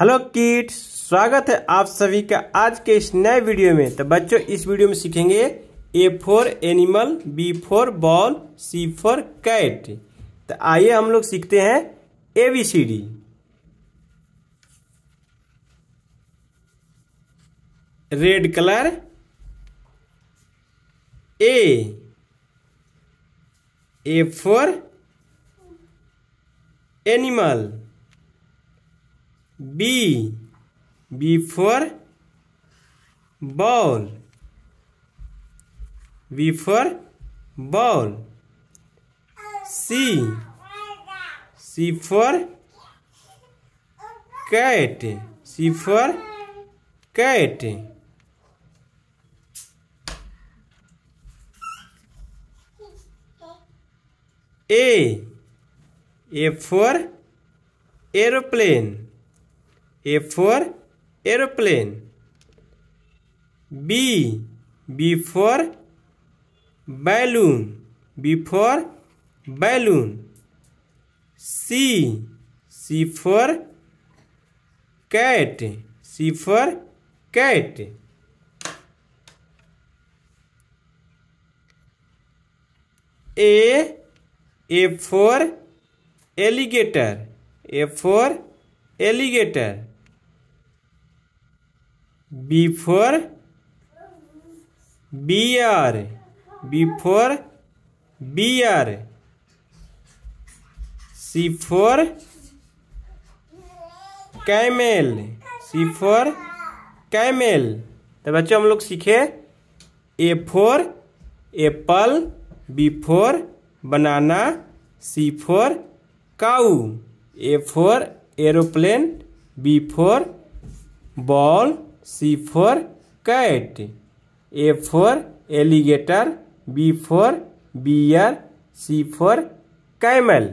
Hello kids स्वागत है आप सभी का आज के इस नए वीडियो में तो बच्चों इस वीडियो में सीखेंगे A for animal B for ball C for cat तो आइए हम लोग सीखते हैं A B C D red colour A A for animal B. B for ball. B for ball. C. C for cat. C for cat. A. A for aeroplane. A for aeroplane. B. B for balloon. B for balloon. C. C for cat. C for cat. A A for alligator A for alligator B R B for B R C for camel C for camel तो बच्चों हम लोग सीखे A for apple B for banana C for cow A for aeroplane B for ball C for cat A for alligator B for bear C for camel